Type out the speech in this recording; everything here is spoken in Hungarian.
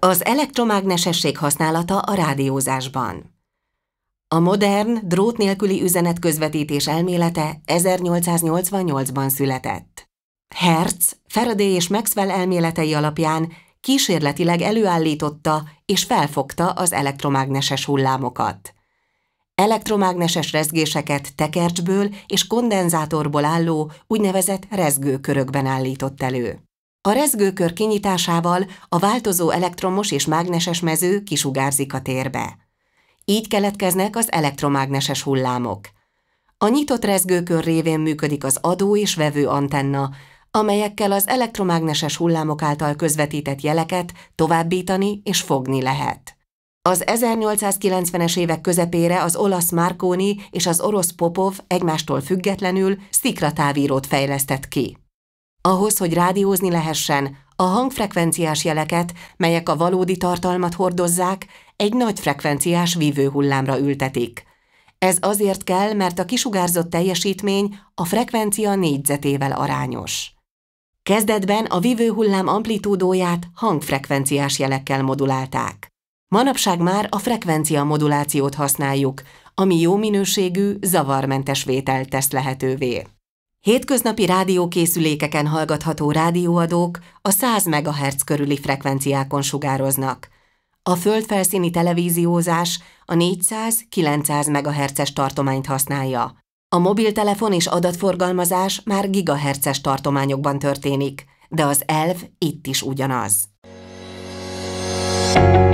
Az elektromágnesesség használata a rádiózásban. A modern, drót nélküli üzenetközvetítés elmélete 1888-ban született. Hertz, Faraday és Maxwell elméletei alapján kísérletileg előállította és felfogta az elektromágneses hullámokat. Elektromágneses rezgéseket tekercsből és kondenzátorból álló úgynevezett rezgőkörökben állított elő. A rezgőkör kinyitásával a változó elektromos és mágneses mező kisugárzik a térbe. Így keletkeznek az elektromágneses hullámok. A nyitott rezgőkör révén működik az adó és vevő antenna, amelyekkel az elektromágneses hullámok által közvetített jeleket továbbítani és fogni lehet. Az 1890-es évek közepére az olasz Marconi és az orosz Popov egymástól függetlenül szikratávírót fejlesztett ki. Ahhoz, hogy rádiózni lehessen, a hangfrekvenciás jeleket, melyek a valódi tartalmat hordozzák, egy nagy frekvenciás vívőhullámra ültetik. Ez azért kell, mert a kisugárzott teljesítmény a frekvencia négyzetével arányos. Kezdetben a vívőhullám amplitúdóját hangfrekvenciás jelekkel modulálták. Manapság már a frekvencia modulációt használjuk, ami jó minőségű, zavarmentes vételt tesz lehetővé. Hétköznapi rádiókészülékeken hallgatható rádióadók a 100 MHz körüli frekvenciákon sugároznak. A földfelszíni televíziózás a 400-900 MHz-es tartományt használja. A mobiltelefon és adatforgalmazás már gigahertzes tartományokban történik, de az elv itt is ugyanaz. thank you